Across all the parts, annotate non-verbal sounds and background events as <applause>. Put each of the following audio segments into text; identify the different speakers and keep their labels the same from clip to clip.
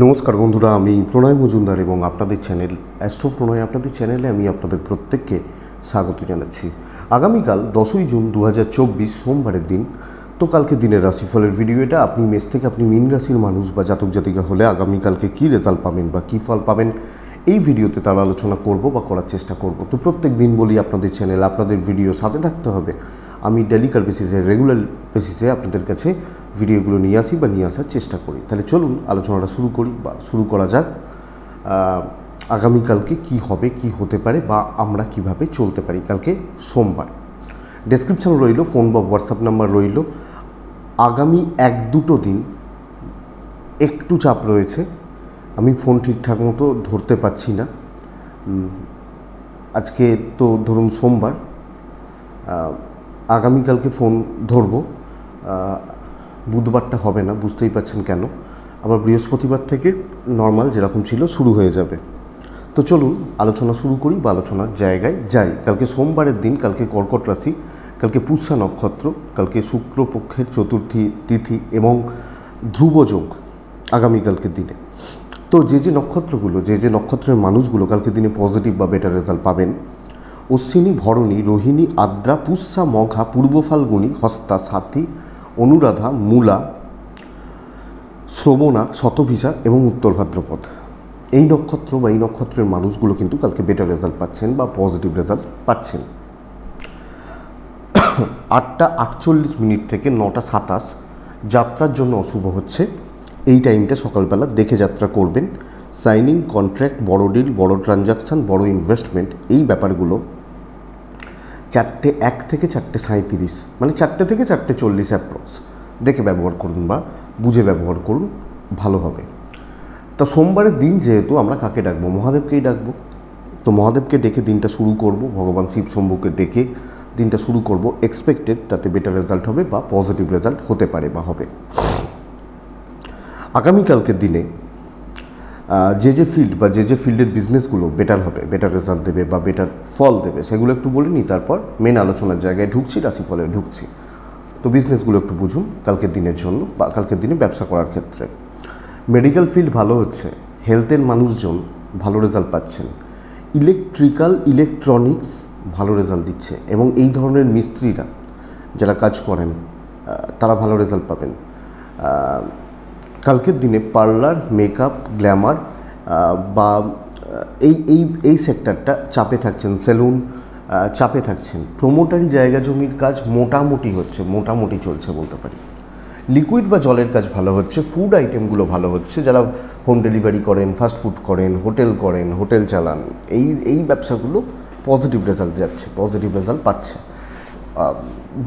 Speaker 1: নমস্কার বন্ধুরা আমি প্রণয় মজুমদার এবং আপনাদের চ্যানেল অ্যাস্ট্রো প্রণয় আপনাদের চ্যানেলে আমি আপনাদের প্রত্যেককে স্বাগত জানাচ্ছি আগামীকাল দশই জুন দু সোমবারের দিন তো কালকে দিনের রাশিফলের ভিডিও এটা আপনি মেষ থেকে আপনি মিন রাশির মানুষ বা জাতক জাতিকা হলে আগামীকালকে কী রেজাল্ট পাবেন বা কী ফল পাবেন এই ভিডিওতে তার আলোচনা করব বা করার চেষ্টা করব তো প্রত্যেক দিন বলি আপনাদের চ্যানেল আপনাদের ভিডিও সাথে থাকতে হবে আমি ডেলিকার বেসিসে রেগুলার বেসিসে আপনাদের কাছে ভিডিওগুলো নিয়ে আসি বা নিয়ে আসার চেষ্টা করি তাহলে চলুন আলোচনাটা শুরু করি বা শুরু করা যাক আগামীকালকে কি হবে কি হতে পারে বা আমরা কিভাবে চলতে পারি কালকে সোমবার ডেসক্রিপশান রইল ফোন বা হোয়াটসঅ্যাপ নাম্বার রইল আগামী এক দুটো দিন একটু চাপ রয়েছে আমি ফোন ঠিকঠাক মতো ধরতে পাচ্ছি না আজকে তো ধরুন সোমবার আগামীকালকে ফোন ধরবো বুধবারটা হবে না বুঝতেই পারছেন কেন আবার বৃহস্পতিবার থেকে নর্মাল যেরকম ছিল শুরু হয়ে যাবে তো চলুন আলোচনা শুরু করি বা আলোচনার জায়গায় যাই কালকে সোমবারের দিন কালকে কর্কট রাশি কালকে পুষ্যা নক্ষত্র কালকে শুক্রপক্ষের চতুর্থী তিথি এবং ধ্রুবযোগ আগামীকালকের দিনে তো যে যে নক্ষত্রগুলো যে যে নক্ষত্রের মানুষগুলো কালকে দিনে পজিটিভ বা বেটার রেজাল্ট পাবেন অশ্বিনী ভরণী রোহিণী আদ্রা পুষ্যা মঘা পূর্ব ফাল্গুনী হস্তা সাথী অনুরাধা মূলা শ্রবণা শতভিসা এবং উত্তর ভাদ্রপদ এই নক্ষত্র বা এই নক্ষত্রের মানুষগুলো কিন্তু কালকে বেটার রেজাল্ট পাচ্ছেন বা পজিটিভ রেজাল্ট পাচ্ছেন আটটা আটচল্লিশ মিনিট থেকে নটা সাতাশ যাত্রার জন্য অশুভ হচ্ছে এই টাইমটা সকালবেলা দেখে যাত্রা করবেন সাইনিং কন্ট্র্যাক্ট বড় ডিল বড় ট্রানজাকশান বড় ইনভেস্টমেন্ট এই ব্যাপারগুলো চারটে এক থেকে চারটে সাঁত্রিশ মানে চারটে থেকে চারটে চল্লিশ অ্যাপ্রক্স দেখে ব্যবহার করুন বা বুঝে ব্যবহার করুন ভালো হবে তা সোমবারের দিন যেহেতু আমরা কাকে ডাকবো মহাদেবকেই ডাকবো তো মহাদেবকে ডেকে দিনটা শুরু করব ভগবান শিব শম্ভুকে ডেকে দিনটা শুরু করব এক্সপেক্টেড তাতে বেটার রেজাল্ট হবে বা পজিটিভ রেজাল্ট হতে পারে বা হবে আগামীকালকের দিনে যে যে ফিল্ড বা যে যে ফিল্ডের বিজনেসগুলো বেটার হবে বেটার রেজাল্ট দেবে বা বেটার ফল দেবে সেগুলো একটু বলে নিই তারপর মেন আলোচনার জায়গায় ঢুকছি রাশি ফলে ঢুকছি তো বিজনেসগুলো একটু বুঝুন কালকের দিনের জন্য বা কালকের দিনে ব্যবসা করার ক্ষেত্রে মেডিকেল ফিল্ড ভালো হচ্ছে হেলথের মানুষজন ভালো রেজাল্ট পাচ্ছেন ইলেকট্রিক্যাল ইলেকট্রনিক্স ভালো রেজাল্ট দিচ্ছে এবং এই ধরনের মিস্ত্রিরা যারা কাজ করেন তারা ভালো রেজাল্ট পাবেন কালকের দিনে পার্লার মেকআপ গ্ল্যামার বা এই এই এই সেক্টরটা চাপে থাকছেন সেলুন চাপে থাকছেন প্রোমোটারি জায়গা জমির কাজ মোটামুটি হচ্ছে মোটামুটি চলছে বলতে পারি লিকুইড বা জলের কাজ ভালো হচ্ছে ফুড আইটেমগুলো ভালো হচ্ছে যারা হোম ডেলিভারি করেন ফাস্ট ফুড করেন হোটেল করেন হোটেল চালান এই এই ব্যবসাগুলো পজিটিভ রেজাল্ট যাচ্ছে পজিটিভ রেজাল্ট পাচ্ছে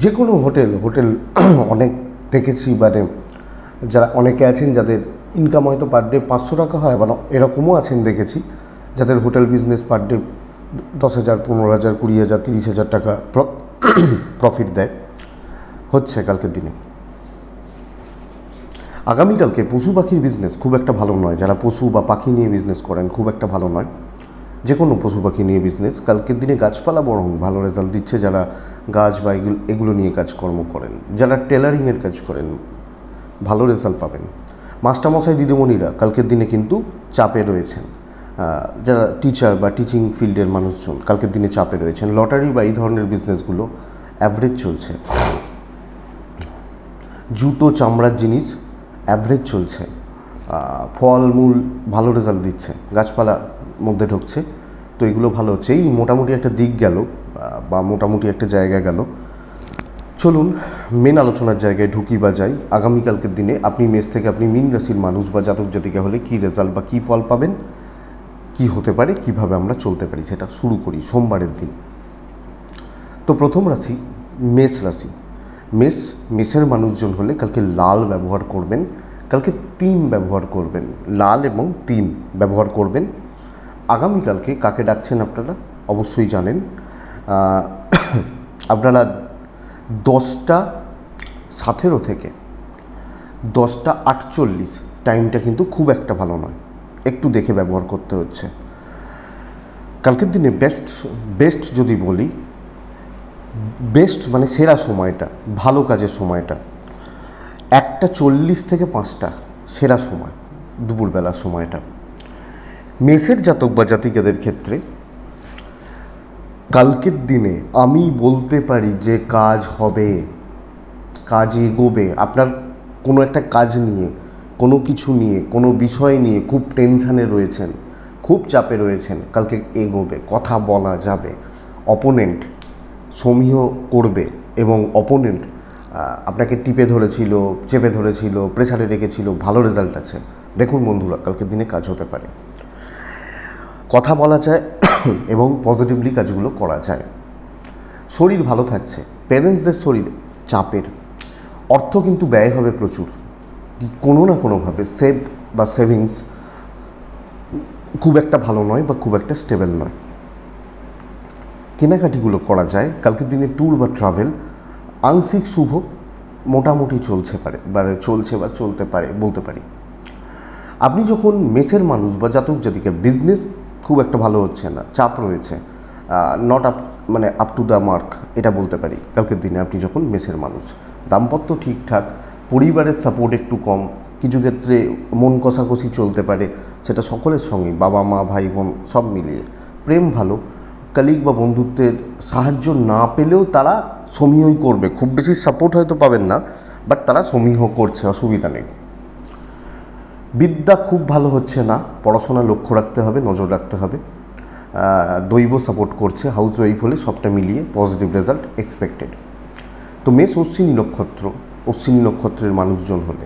Speaker 1: যে কোনো হোটেল হোটেল <clears throat> অনেক দেখেছি মানে যারা অনেকে আছেন যাদের ইনকাম হয়তো পার ডে পাঁচশো টাকা হয় বা এরকমও আছেন দেখেছি যাদের হোটেল বিজনেস পার ডে দশ হাজার পনেরো হাজার কুড়ি হাজার তিরিশ হাজার টাকা প্রফিট <coughs> দেয় হচ্ছে কালকের দিনে আগামীকালকে পশু পাখির বিজনেস খুব একটা ভালো নয় যারা পশু বা পাখি নিয়ে বিজনেস করেন খুব একটা ভালো নয় যে কোনো পশু পাখি নিয়ে বিজনেস কালকের দিনে গাছপালা বরং ভালো রেজাল্ট দিচ্ছে যারা গাছ বা এগুলো নিয়ে কাজকর্ম করেন যারা টেলারিংয়ের কাজ করেন ভালো রেজাল্ট পাবেন মাস্টারমশাই দিদিমণিরা কালকের দিনে কিন্তু চাপে রয়েছেন যারা টিচার বা টিচিং ফিল্ডের মানুষজন কালকের দিনে চাপে রয়েছেন লটারি বা এই ধরনের বিজনেসগুলো অ্যাভারেজ চলছে জুতো চামড়ার জিনিস অ্যাভারেজ চলছে ফলমূল ভালো রেজাল্ট দিচ্ছে গাছপালা মধ্যে ঢুকছে তো এগুলো ভালো হচ্ছে এই মোটামুটি একটা দিক গেল বা মোটামুটি একটা জায়গা গেল চলুন মেন আলোচনার জায়গায় ঢুকি বা যাই আগামীকালকের দিনে আপনি মেষ থেকে আপনি মিন রাশির মানুষ বা জাতক জাতিকা হলে কী রেজাল্ট বা কী ফল পাবেন কি হতে পারে কিভাবে আমরা চলতে পারি সেটা শুরু করি সোমবারের দিন তো প্রথম রাশি মেষ রাশি মেষ মেষের মানুষজন হলে কালকে লাল ব্যবহার করবেন কালকে তিন ব্যবহার করবেন লাল এবং তিন ব্যবহার করবেন আগামীকালকে কাকে ডাকছেন আপনারা অবশ্যই জানেন <coughs> আপনারা দশটা সাতেরো থেকে দশটা আটচল্লিশ টাইমটা কিন্তু খুব একটা ভালো নয় একটু দেখে ব্যবহার করতে হচ্ছে কালকের দিনে বেস্ট বেস্ট যদি বলি বেস্ট মানে সেরা সময়টা ভালো কাজের সময়টা একটা চল্লিশ থেকে পাঁচটা সেরা সময় দুপুরবেলার সময়টা মেসের জাতক বা জাতিকাদের ক্ষেত্রে কালকের দিনে আমি বলতে পারি যে কাজ হবে কাজ এগোবে আপনার কোনো একটা কাজ নিয়ে কোনো কিছু নিয়ে কোনো বিষয় নিয়ে খুব টেনশানে রয়েছেন খুব চাপে রয়েছেন কালকে এগোবে কথা বলা যাবে অপোনেন্ট সমীহ করবে এবং অপোনেন্ট আপনাকে টিপে ধরেছিল চেপে ধরেছিল প্রেসারে রেখেছিল ভালো রেজাল্ট আছে দেখুন বন্ধুরা কালকের দিনে কাজ হতে পারে কথা বলা যায় <coughs> এবং পজিটিভলি কাজগুলো করা যায় শরীর ভালো থাকছে প্যারেন্টসদের শরীর চাপের অর্থ কিন্তু ব্যয় হবে প্রচুর কোনো না কোনোভাবে সেভ বা সেভিংস খুব একটা ভালো নয় বা খুব একটা স্টেবল নয় কেনাকাটিগুলো করা যায় কালকের দিনে ট্যুর বা ট্রাভেল আংশিক শুভ মোটামুটি চলছে পারে বা চলছে বা চলতে পারে বলতে পারি আপনি যখন মেসের মানুষ বা জাতক জাতিকে বিজনেস খুব একটা ভালো হচ্ছে না চাপ রয়েছে নট আপ মানে আপ টু দ্য মার্ক এটা বলতে পারি কালকের দিনে আপনি যখন মেসের মানুষ দাম্পত্য ঠিকঠাক পরিবারের সাপোর্ট একটু কম কিছু ক্ষেত্রে মন কষাকষি চলতে পারে সেটা সকলের সঙ্গে বাবা মা ভাই বোন সব মিলিয়ে প্রেম ভালো কালিক বা বন্ধুত্বের সাহায্য না পেলেও তারা সমীহই করবে খুব বেশি সাপোর্ট হয়তো পাবেন না বাট তারা সমীহ করছে অসুবিধা নেই বিদ্যা খুব ভালো হচ্ছে না পড়াশোনা লক্ষ্য রাখতে হবে নজর রাখতে হবে দৈব সাপোর্ট করছে হাউস ওয়াইফ হলে সবটা মিলিয়ে পজিটিভ রেজাল্ট এক্সপেক্টেড তো মেষ অশ্বিনী নক্ষত্র অশ্বিনী নক্ষত্রের মানুষজন হলে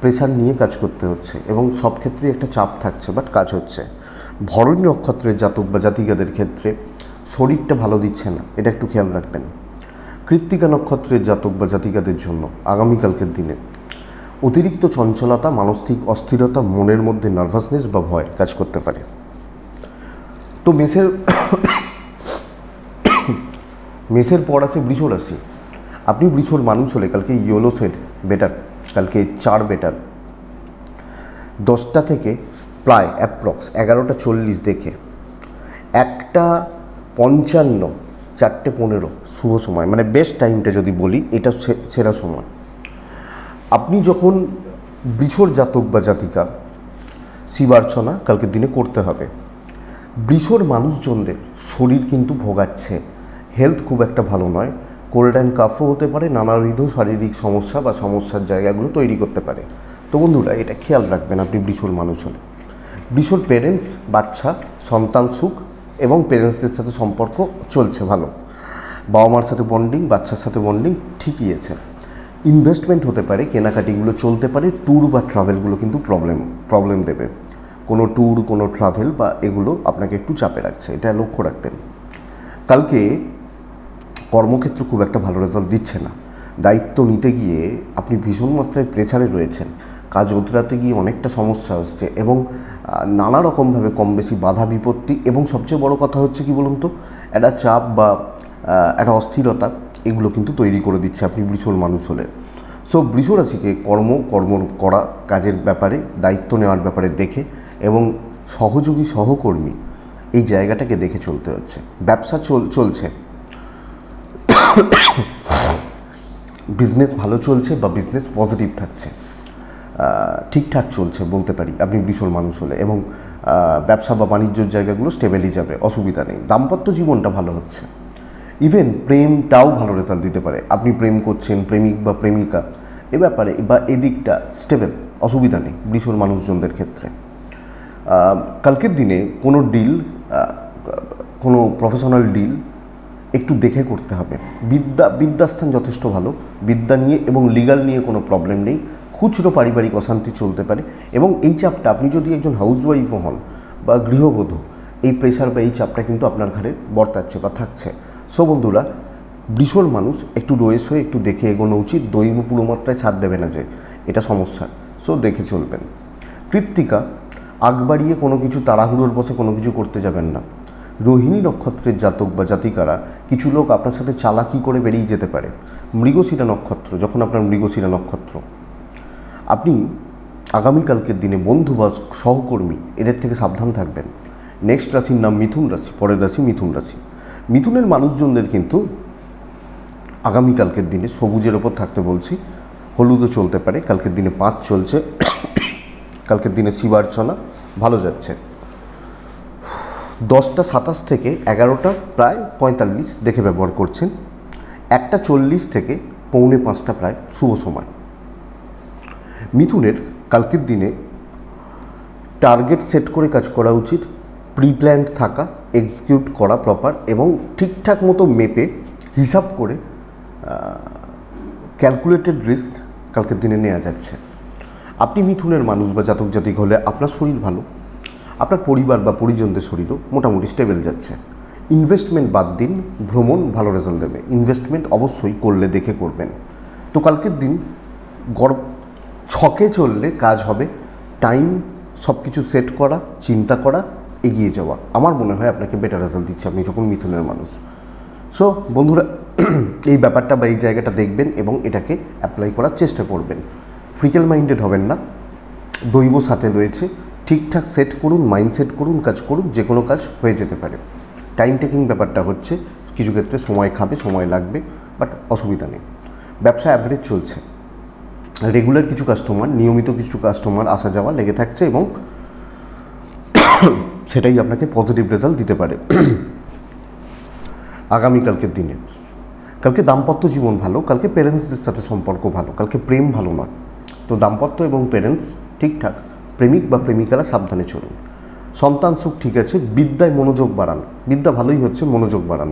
Speaker 1: প্রেশার নিয়ে কাজ করতে হচ্ছে এবং সব ক্ষেত্রেই একটা চাপ থাকছে বাট কাজ হচ্ছে ভরণ নক্ষত্রের জাতক বা জাতিকাদের ক্ষেত্রে শরীরটা ভালো দিচ্ছে না এটা একটু খেয়াল রাখবেন কৃত্তিকা নক্ষত্রের জাতক বা জাতিকাদের জন্য আগামীকালকের দিনে অতিরিক্ত চঞ্চলতা মানসিক অস্থিরতা মনের মধ্যে নার্ভাসনেস বা ভয় কাজ করতে পারে তো মেসের মেসের পর আছে বৃষ রাশি আপনি বৃষর মানুষ হলে কালকে ইয়েলো সেট বেটার কালকে চার বেটার দশটা থেকে প্রায় অ্যাপ্রক্স এগারোটা চল্লিশ দেখে একটা পঞ্চান্ন চারটে পনেরো শুভ সময় মানে বেস্ট টাইমটা যদি বলি এটা সেরা সময় আপনি যখন বৃষর জাতক বা জাতিকা শিবার্চনা কালকের দিনে করতে হবে বৃষর মানুষজনদের শরীর কিন্তু ভোগাচ্ছে হেলথ খুব একটা ভালো নয় কোল্ড অ্যান্ড কাফও হতে পারে নানাবিধ শারীরিক সমস্যা বা সমস্যার জায়গাগুলো তৈরি করতে পারে তো বন্ধুরা এটা খেয়াল রাখবেন আপনি বৃষর মানুষ হলে বৃষর পেরেন্টস বাচ্চা সন্তান সুখ এবং পেরেন্টসদের সাথে সম্পর্ক চলছে ভালো বাবা মার সাথে বন্ডিং বাচ্চার সাথে বন্ডিং ঠিকই আছে ইনভেস্টমেন্ট হতে পারে কেনাকাটিগুলো চলতে পারে ট্যুর বা ট্রাভেলগুলো কিন্তু প্রবলেম প্রবলেম দেবে কোনো ট্যুর কোনো ট্রাভেল বা এগুলো আপনাকে একটু চাপে রাখছে এটা লক্ষ্য রাখবেন কালকে কর্মক্ষেত্র খুব একটা ভালো রেজাল্ট দিচ্ছে না দায়িত্ব নিতে গিয়ে আপনি ভীষণ মাত্রায় প্রেছারে রয়েছেন কাজ ওতরাতে গিয়ে অনেকটা সমস্যা হচ্ছে এবং নানা রকমভাবে কম বেশি বাধা বিপত্তি এবং সবচেয়ে বড় কথা হচ্ছে কি বলুন তো একটা চাপ বা একটা অস্থিরতা এগুলো কিন্তু তৈরি করে দিচ্ছে আপনি বৃষর মানুষ হলে সো বৃষ রাশিকে কর্ম কর্ম করা কাজের ব্যাপারে দায়িত্ব নেওয়ার ব্যাপারে দেখে এবং সহযোগী সহকর্মী এই জায়গাটাকে দেখে চলতে হচ্ছে ব্যবসা চলছে বিজনেস ভালো চলছে বা বিজনেস পজিটিভ থাকছে ঠিকঠাক চলছে বলতে পারি আপনি ভীষণ মানুষ হলে এবং ব্যবসা বা বাণিজ্যর জায়গাগুলো স্টেবেলই যাবে অসুবিধা নেই দাম্পত্য জীবনটা ভালো হচ্ছে ইভেন প্রেমটাও ভালো রেজাল্ট দিতে পারে আপনি প্রেম করছেন প্রেমিক বা প্রেমিকা এ ব্যাপারে বা এদিকটা স্টেবেল অসুবিধা নেই বৃষর মানুষজনদের ক্ষেত্রে কালকের দিনে কোনো ডিল কোনো প্রফেশনাল ডিল একটু দেখে করতে হবে বিদ্যা বিদ্যাস্থান যথেষ্ট ভালো বিদ্যা নিয়ে এবং লিগাল নিয়ে কোনো প্রবলেম নেই খুচরো পারিবারিক অশান্তি চলতে পারে এবং এই চাপটা আপনি যদি একজন হাউসওয়াইফও হন বা গৃহবধূ এই প্রেশার বা এই চাপটা কিন্তু আপনার ঘরে বর্তাচ্ছে বা থাকছে সো বন্ধুরা ভীষণ মানুষ একটু রয়েস হয়ে একটু দেখে এগোনো উচিত দৈব পুরো মাত্রায় সাথ দেবে না যে এটা সমস্যা সো দেখে চলবেন কৃত্তিকা আগ বাড়িয়ে কোনো কিছু তাড়াহুড়োর বসে কোনো কিছু করতে যাবেন না রোহিণী নক্ষত্রের জাতক বা জাতিকারা কিছু লোক আপনার সাথে চালাকি করে বেরিয়ে যেতে পারে মৃগশিরা নক্ষত্র যখন আপনার মৃগশিরা নক্ষত্র আপনি আগামীকালকের দিনে বন্ধু বা সহকর্মী এদের থেকে সাবধান থাকবেন নেক্সট রাশির নাম মিথুন রাশি পরের রাশি মিথুন রাশি মিথুনের মানুষজনদের কিন্তু আগামীকালকের দিনে সবুজের ওপর থাকতে বলছি হলুদও চলতে পারে কালকের দিনে পাঁচ চলছে কালকের দিনে শিবার্চনা ভালো যাচ্ছে দশটা সাতাশ থেকে এগারোটা প্রায় পঁয়তাল্লিশ দেখে ব্যবহার করছেন একটা চল্লিশ থেকে পৌনে পাঁচটা প্রায় শুভ সময় মিথুনের কালকের দিনে টার্গেট সেট করে কাজ করা উচিত প্রি প্ল্যান্ড থাকা এক্সিকিউট করা প্রপার এবং ঠিকঠাক মতো মেপে হিসাব করে ক্যালকুলেটেড রিস্ক কালকের দিনে নেওয়া যাচ্ছে আপনি মিথুনের মানুষ বা জাতক জাতিক হলে আপনার শরীর ভালো আপনার পরিবার বা পরিজনদের শরীরও মোটামুটি স্টেবেল যাচ্ছে ইনভেস্টমেন্ট বাদ দিন ভ্রমণ ভালো রেজাল্ট দেবে ইনভেস্টমেন্ট অবশ্যই করলে দেখে করবেন তো কালকের দিন গর ছকে চললে কাজ হবে টাইম সব কিছু সেট করা চিন্তা করা এগিয়ে যাওয়া আমার মনে হয় আপনাকে বেটার রেজাল্ট দিচ্ছে আপনি যখন মিথুনের মানুষ সো বন্ধুরা <clears throat> এই ব্যাপারটা বা এই জায়গাটা দেখবেন এবং এটাকে অ্যাপ্লাই করার চেষ্টা করবেন ফ্রিকেল মাইন্ডেড হবেন না দৈব সাথে রয়েছে ঠিকঠাক সেট করুন মাইন্ডসেট করুন কাজ করুন যে কোনো কাজ হয়ে যেতে পারে টাইম টেকিং ব্যাপারটা হচ্ছে কিছু ক্ষেত্রে সময় খাবে সময় লাগবে বাট অসুবিধা নেই ব্যবসা অ্যাভারেজ চলছে রেগুলার কিছু কাস্টমার নিয়মিত কিছু কাস্টমার আসা যাওয়া লেগে থাকছে এবং সেটাই আপনাকে পজিটিভ রেজাল্ট দিতে পারে আগামীকালকের দিনে কালকে দাম্পত্য জীবন ভালো কালকে প্যারেন্টসদের সাথে সম্পর্ক ভালো কালকে প্রেম ভালো নয় তো দাম্পত্য এবং প্যারেন্টস ঠিকঠাক প্রেমিক বা প্রেমিকারা সাবধানে চলুন সন্তান সুখ ঠিক আছে বিদ্যায় মনোযোগ বাড়ান বিদ্যা ভালোই হচ্ছে মনোযোগ বাড়ান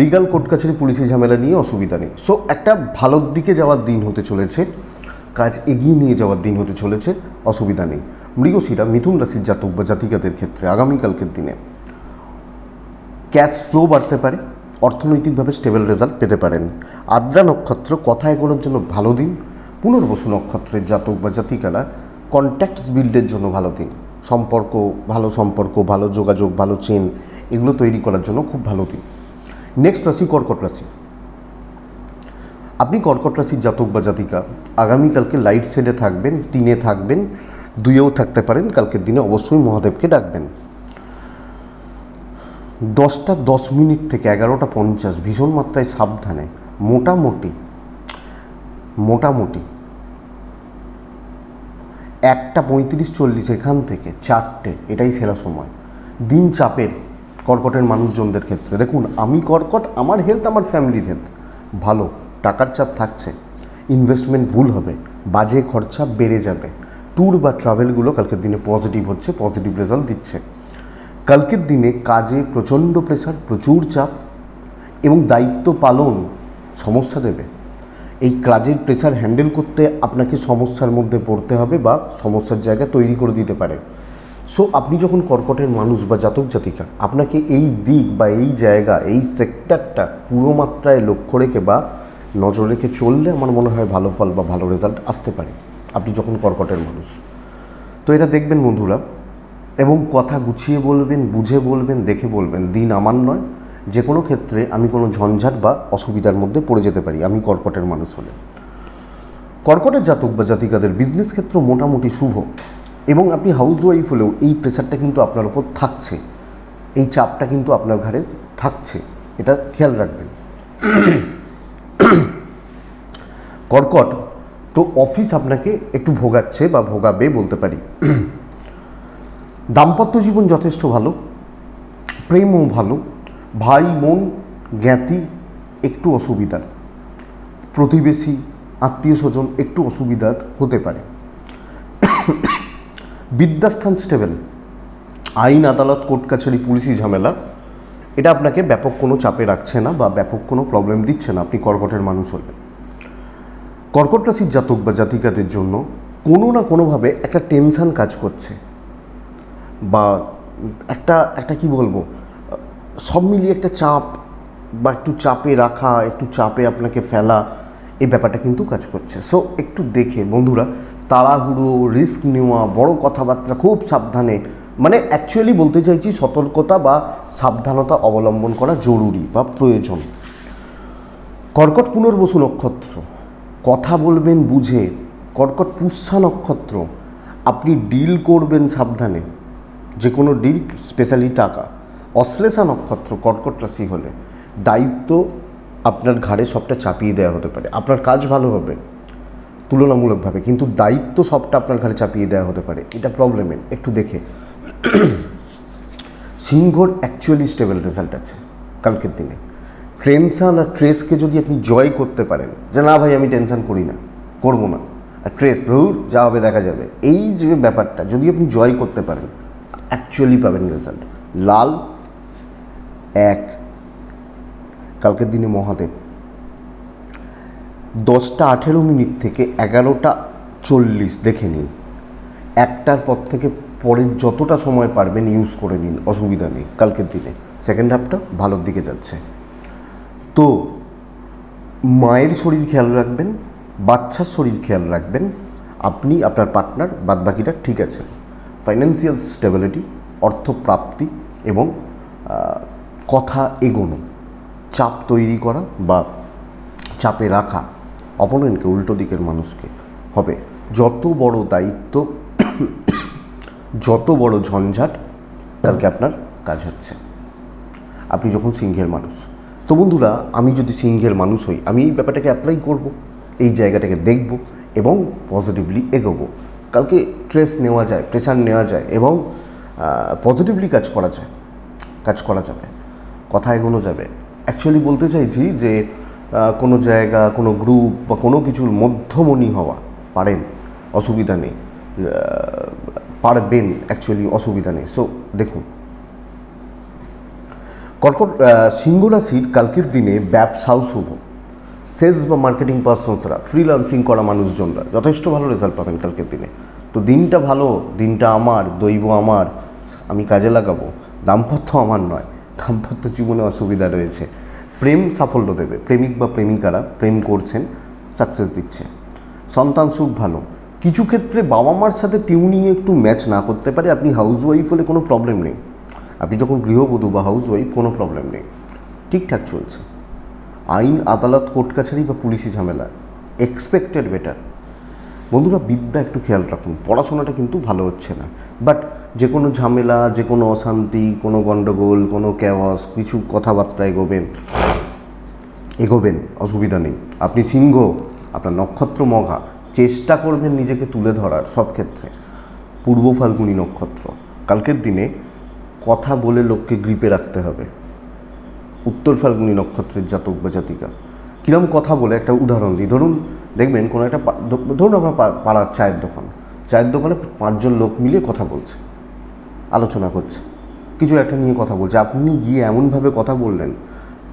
Speaker 1: লিগাল কোর্ট কাছারি পুলিশি ঝামেলা নিয়ে অসুবিধা নেই সো একটা ভালোর দিকে যাওয়ার দিন হতে চলেছে কাজ এগিয়ে নিয়ে যাওয়ার দিন হতে চলেছে অসুবিধা নেই মৃগশিরা মিথুন রাশির জাতক বা জাতিকাদের ক্ষেত্রে আগামীকালকের দিনে ক্যাশ ফ্লো বাড়তে পারে অর্থনৈতিকভাবে স্টেবল রেজাল্ট পেতে পারেন আদ্রা নক্ষত্র কথা এগোনোর জন্য ভালো দিন পুনর্বসু নক্ষত্রের জাতক বা জাতিকারা কন্ট্যাক্টস বিল্ডের জন্য ভালো দিন সম্পর্ক ভালো সম্পর্ক ভালো যোগাযোগ ভালো চেন এগুলো তৈরি করার জন্য খুব ভালো দিন নেক্সট রাশি কর্কট রাশি আপনি কর্কট রাশির জাতক বা জাতিকা আগামীকালকে লাইট সেলে থাকবেন টিনে থাকবেন দুইয়েও থাকতে পারেন কালকের দিনে অবশ্যই মহাদেবকে ডাকবেন দশটা দশ মিনিট থেকে এগারোটা পঞ্চাশ ভীষণ মাত্রায় সাবধানে মোটামুটি মোটামুটি একটা পঁয়ত্রিশ চল্লিশ এখান থেকে চারটে এটাই সেরা সময় দিন চাপের কর্কটের মানুষজনদের ক্ষেত্রে দেখুন আমি কর্কট আমার হেলথ আমার ফ্যামিলির হেলথ ভালো টাকার চাপ থাকছে ইনভেস্টমেন্ট ভুল হবে বাজে খরচা বেড়ে যাবে ট্যুর বা ট্রাভেলগুলো কালকের দিনে পজিটিভ হচ্ছে পজিটিভ রেজাল্ট দিচ্ছে কালকের দিনে কাজে প্রচণ্ড প্রেশার প্রচুর চাপ এবং দায়িত্ব পালন সমস্যা দেবে এই কাজের প্রেশার হ্যান্ডেল করতে আপনাকে সমস্যার মধ্যে পড়তে হবে বা সমস্যার জায়গা তৈরি করে দিতে পারে সো আপনি যখন কর্কটের মানুষ বা জাতক জাতিকা আপনাকে এই দিক বা এই জায়গা এই সেক্টরটা পুরো মাত্রায় লক্ষ্য রেখে বা নজর রেখে চললে আমার মনে হয় ভালো ফল বা ভালো রেজাল্ট আসতে পারে আপনি যখন কর্কটের মানুষ তো এটা দেখবেন বন্ধুরা এবং কথা গুছিয়ে বলবেন বুঝে বলবেন দেখে বলবেন দিন আমার নয় যে কোনো ক্ষেত্রে আমি কোনো ঝঞ্ঝাট বা অসুবিধার মধ্যে পড়ে যেতে পারি আমি কর্কটের মানুষ হলে কর্কটের জাতক বা জাতিকাদের বিজনেস ক্ষেত্র মোটামুটি শুভ এবং আপনি হাউস ওয়াইফ হলেও এই প্রেশারটা কিন্তু আপনার ওপর থাকছে এই চাপটা কিন্তু আপনার ঘাড়ে থাকছে এটা খেয়াল রাখবেন <coughs> কর্কট তো অফিস আপনাকে একটু ভোগাচ্ছে বা ভোগাবে বলতে পারি দাম্পত্য জীবন যথেষ্ট ভালো প্রেমও ভালো ভাই বোন জ্ঞাতি একটু অসুবিধার প্রতিবেশী আত্মীয় স্বজন একটু অসুবিধার হতে পারে বিদ্যাস্থান স্টেবেল আইন আদালত কোর্ট কাছারি পুলিশি ঝামেলা এটা আপনাকে ব্যাপক কোনো চাপে রাখছে না বা ব্যাপক কোনো প্রবলেম দিচ্ছে না আপনি কর্কটের মানুষ হলেন কর্কট রাশির জাতক বা জাতিকাদের জন্য কোনো না কোনোভাবে একটা টেনশান কাজ করছে বা একটা একটা কি বলবো সব মিলিয়ে একটা চাপ বা একটু চাপে রাখা একটু চাপে আপনাকে ফেলা এই ব্যাপারটা কিন্তু কাজ করছে সো একটু দেখে বন্ধুরা তাড়াহুড়ো রিস্ক নেওয়া বড় কথাবার্তা খুব সাবধানে মানে অ্যাকচুয়ালি বলতে চাইছি সতর্কতা বা সাবধানতা অবলম্বন করা জরুরি বা প্রয়োজন কর্কট পুনর্বসু নক্ষত্র কথা বলবেন বুঝে কর্কট পুষ্যা নক্ষত্র আপনি ডিল করবেন সাবধানে যে কোনো ডিল স্পেশালি টাকা অশ্লেষা নক্ষত্র কর্কট রাশি হলে দায়িত্ব আপনার ঘাড়ে সবটা চাপিয়ে দেওয়া হতে পারে আপনার কাজ ভালো হবে তুলনামূলকভাবে কিন্তু দায়িত্ব সবটা আপনার ঘাড়ে চাপিয়ে দেওয়া হতে পারে এটা প্রবলেমের একটু দেখে সিংহর অ্যাকচুয়ালি স্টেবল রেজাল্ট আছে কালকের দিনে টেনশান আর ট্রেসকে যদি আপনি জয় করতে পারেন যে না ভাই আমি টেনশান করি না করবো না আর ট্রেস রহুর যা হবে দেখা যাবে এই যে ব্যাপারটা যদি আপনি জয় করতে পারেন অ্যাকচুয়ালি পাবেন রেজাল্ট লাল এক কালকের দিনে মহাদেব দশটা আঠেরো মিনিট থেকে এগারোটা চল্লিশ দেখে নিন একটার পর থেকে পরের যতটা সময় পারবেন ইউজ করে নিন অসুবিধা নেই কালকের দিনে সেকেন্ড হাফটা ভালোর দিকে যাচ্ছে তো মায়ের শরীর খেয়াল রাখবেন বাচ্চার শরীর খেয়াল রাখবেন আপনি আপনার পার্টনার বাদবাকিটা ঠিক আছে ফাইন্যান্সিয়াল স্টেবিলিটি অর্থপ্রাপ্তি এবং কথা এগোনো চাপ তৈরি করা বা চাপে রাখা অপোনেন্টকে উল্টো দিকের মানুষকে হবে যত বড় দায়িত্ব যত বড় ঝঞ্ঝাট কালকে আপনার কাজ হচ্ছে আপনি যখন সিংহের মানুষ তো বন্ধুরা আমি যদি সিঙ্গেল মানুষ হই আমি এই ব্যাপারটাকে অ্যাপ্লাই করব এই জায়গাটাকে দেখব এবং পজিটিভলি এগোবো কালকে স্ট্রেস নেওয়া যায় প্রেশার নেওয়া যায় এবং পজিটিভলি কাজ করা যায় কাজ করা যাবে কথা এগোনো যাবে অ্যাকচুয়ালি বলতে চাইছি যে কোনো জায়গা কোনো গ্রুপ বা কোনো কিছুর মধ্যমণি হওয়া পারেন অসুবিধা নেই পারবেন অ্যাকচুয়ালি অসুবিধা নেই সো দেখুন কর্কট সিংহ সিট কালকের দিনে ব্যবসাও শুভ সেলস বা মার্কেটিং পারসনসরা ফ্রিলান্সিং করা মানুষজনরা যথেষ্ট ভালো রেজাল্ট পাবেন কালকের দিনে তো দিনটা ভালো দিনটা আমার দৈব আমার আমি কাজে লাগাবো দাম্পত্য আমার নয় দাম্পত্য জীবনে অসুবিধা রয়েছে প্রেম সাফল্য দেবে প্রেমিক বা প্রেমিকারা প্রেম করছেন সাকসেস দিচ্ছে সন্তান সুখ ভালো কিছু ক্ষেত্রে বাবা মার সাথে টিউনিংয়ে একটু ম্যাচ না করতে পারে আপনি হাউস ওয়াইফ হলে কোনো প্রবলেম নেই আপনি যখন গৃহবধূ বা হাউস ওয়াইফ কোনো প্রবলেম নেই ঠিকঠাক চলছে আইন আদালত কোর্ট কাছারি বা পুলিশি ঝামেলা এক্সপেক্টেড বেটার বন্ধুরা বিদ্যা একটু খেয়াল রাখুন পড়াশোনাটা কিন্তু ভালো হচ্ছে না বাট যে কোনো ঝামেলা যে কোনো অশান্তি কোনো গণ্ডগোল কোনো ক্যাওয়াস কিছু কথাবার্তা এগোবেন এগোবেন অসুবিধা নেই আপনি সিংহ আপনার নক্ষত্র মঘা চেষ্টা করবেন নিজেকে তুলে ধরার সব ক্ষেত্রে পূর্ব ফাল্গুনি নক্ষত্র কালকের দিনে কথা বলে লোককে গ্রিপে রাখতে হবে উত্তর ফাল্গুনি নক্ষত্রের জাতক বা জাতিকা কীরকম কথা বলে একটা উদাহরণ দিই ধরুন দেখবেন কোনো একটা ধরুন আপনার পাড়ার চায়ের দোকান চায়ের দোকানে পাঁচজন লোক মিলিয়ে কথা বলছে আলোচনা করছে কিছু একটা নিয়ে কথা বলছে আপনি গিয়ে এমনভাবে কথা বললেন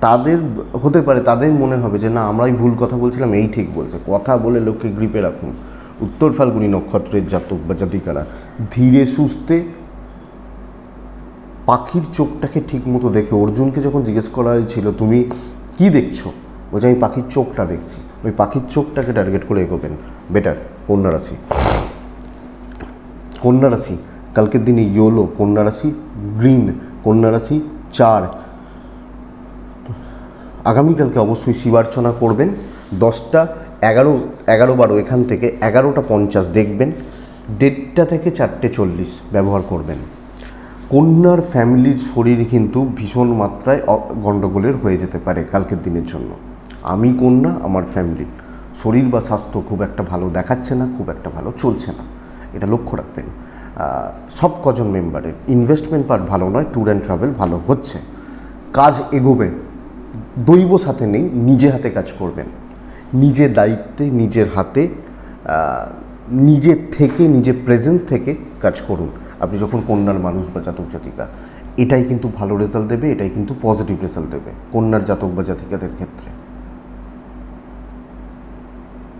Speaker 1: তাদের হতে পারে তাদের মনে হবে যে না আমরাই ভুল কথা বলছিলাম এই ঠিক বলছে কথা বলে লোককে গ্রিপে রাখুন উত্তর ফাল্গুনি নক্ষত্রের জাতক বা জাতিকারা ধীরে সুস্থে পাখির চোখটাকে ঠিকমতো দেখে অর্জুনকে যখন জিজ্ঞেস করা হয়েছিল তুমি কি দেখছো বলছে আমি পাখির চোখটা দেখছি ওই পাখির চোখটাকে টার্গেট করে এগোবেন বেটার কন্যা রাশি কন্যা রাশি কালকের দিনে ইয়োলো কন্যা রাশি গ্রিন কন্যা রাশি চার আগামীকালকে অবশ্যই শিবার্চনা করবেন দশটা এগারো এগারো বারো এখান থেকে এগারোটা পঞ্চাশ দেখবেন দেড়টা থেকে চারটে চল্লিশ ব্যবহার করবেন কন্যার ফ্যামিলির শরীর কিন্তু ভীষণ মাত্রায় গণ্ডগোলের হয়ে যেতে পারে কালকের দিনের জন্য আমি কন্যা আমার ফ্যামিলি শরীর বা স্বাস্থ্য খুব একটা ভালো দেখাচ্ছে না খুব একটা ভালো চলছে না এটা লক্ষ্য রাখবেন সব কজন মেম্বারের ইনভেস্টমেন্ট পার্ট ভালো নয় ট্যুর অ্যান্ড ট্রাভেল ভালো হচ্ছে কাজ এগোবে দৈব সাথে নেই নিজে হাতে কাজ করবেন নিজের দায়িত্বে নিজের হাতে নিজের থেকে নিজের প্রেজেন্ট থেকে কাজ করুন আপনি যখন কন্যার মানুষ বা জাতক জাতিকা এটাই কিন্তু ভালো রেজাল্ট দেবে এটাই কিন্তু পজিটিভ রেজাল্ট দেবে কন্যার জাতক বা জাতিকাদের ক্ষেত্রে